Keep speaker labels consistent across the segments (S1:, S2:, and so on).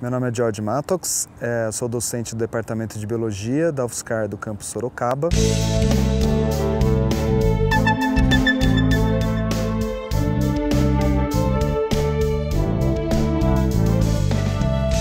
S1: Meu nome é George Matox, é, sou docente do Departamento de Biologia da UFSCar do campus Sorocaba.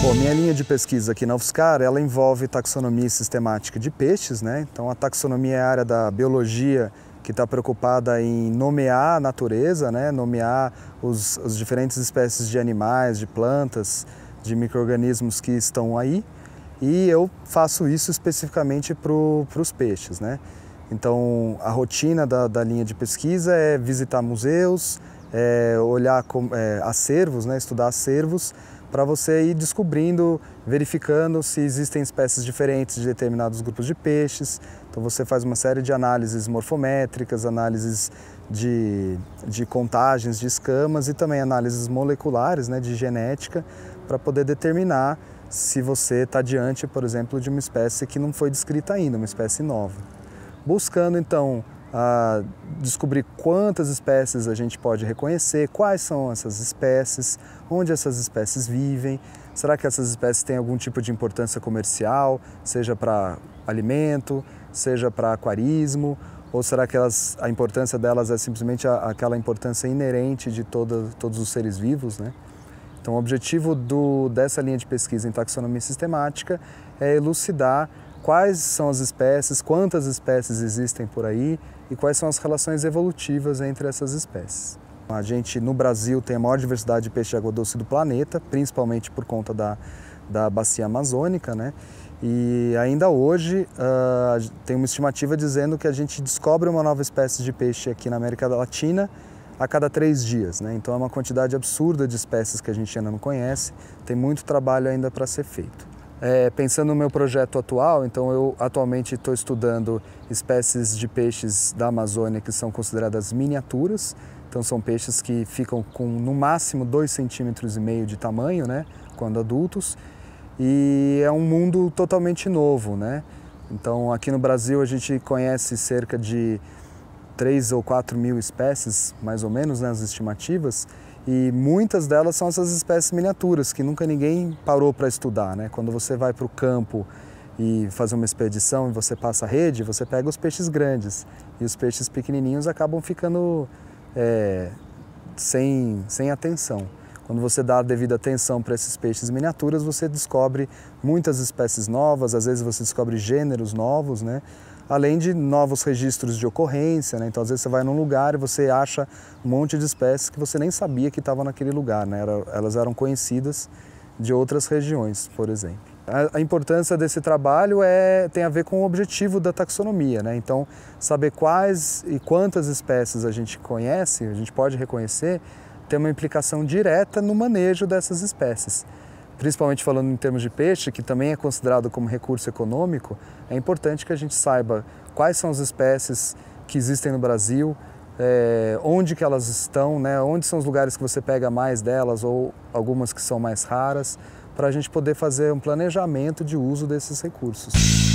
S1: Bom, minha linha de pesquisa aqui na UFSCar, ela envolve taxonomia sistemática de peixes, né? Então a taxonomia é a área da biologia que está preocupada em nomear a natureza, né? Nomear os, as diferentes espécies de animais, de plantas, de micro-organismos que estão aí e eu faço isso especificamente para os peixes. Né? Então, a rotina da, da linha de pesquisa é visitar museus, é, olhar com, é, acervos, né, estudar acervos, para você ir descobrindo, verificando se existem espécies diferentes de determinados grupos de peixes. Então você faz uma série de análises morfométricas, análises de, de contagens de escamas e também análises moleculares, né, de genética, para poder determinar se você está diante, por exemplo, de uma espécie que não foi descrita ainda, uma espécie nova. Buscando então a descobrir quantas espécies a gente pode reconhecer, quais são essas espécies, onde essas espécies vivem, será que essas espécies têm algum tipo de importância comercial, seja para alimento, seja para aquarismo, ou será que elas, a importância delas é simplesmente aquela importância inerente de toda, todos os seres vivos, né? Então, o objetivo do, dessa linha de pesquisa em taxonomia sistemática é elucidar quais são as espécies, quantas espécies existem por aí e quais são as relações evolutivas entre essas espécies. A gente, no Brasil, tem a maior diversidade de peixe de água doce do planeta, principalmente por conta da, da bacia amazônica, né? E ainda hoje uh, tem uma estimativa dizendo que a gente descobre uma nova espécie de peixe aqui na América Latina a cada três dias, né? Então é uma quantidade absurda de espécies que a gente ainda não conhece, tem muito trabalho ainda para ser feito. É, pensando no meu projeto atual, então eu atualmente estou estudando espécies de peixes da Amazônia que são consideradas miniaturas. Então são peixes que ficam com no máximo 2,5 centímetros e meio de tamanho, né, quando adultos. E é um mundo totalmente novo, né? Então aqui no Brasil a gente conhece cerca de 3 ou 4 mil espécies, mais ou menos, nas né, estimativas, e muitas delas são essas espécies miniaturas que nunca ninguém parou para estudar, né? Quando você vai para o campo e fazer uma expedição e você passa a rede, você pega os peixes grandes e os peixes pequenininhos acabam ficando é, sem, sem atenção. Quando você dá a devida atenção para esses peixes miniaturas, você descobre muitas espécies novas, às vezes você descobre gêneros novos, né? além de novos registros de ocorrência, né? Então, às vezes você vai num lugar e você acha um monte de espécies que você nem sabia que estavam naquele lugar, né? Era, elas eram conhecidas de outras regiões, por exemplo. A, a importância desse trabalho é, tem a ver com o objetivo da taxonomia, né? Então, saber quais e quantas espécies a gente conhece, a gente pode reconhecer, tem uma implicação direta no manejo dessas espécies principalmente falando em termos de peixe, que também é considerado como recurso econômico, é importante que a gente saiba quais são as espécies que existem no Brasil, é, onde que elas estão, né? onde são os lugares que você pega mais delas ou algumas que são mais raras, para a gente poder fazer um planejamento de uso desses recursos.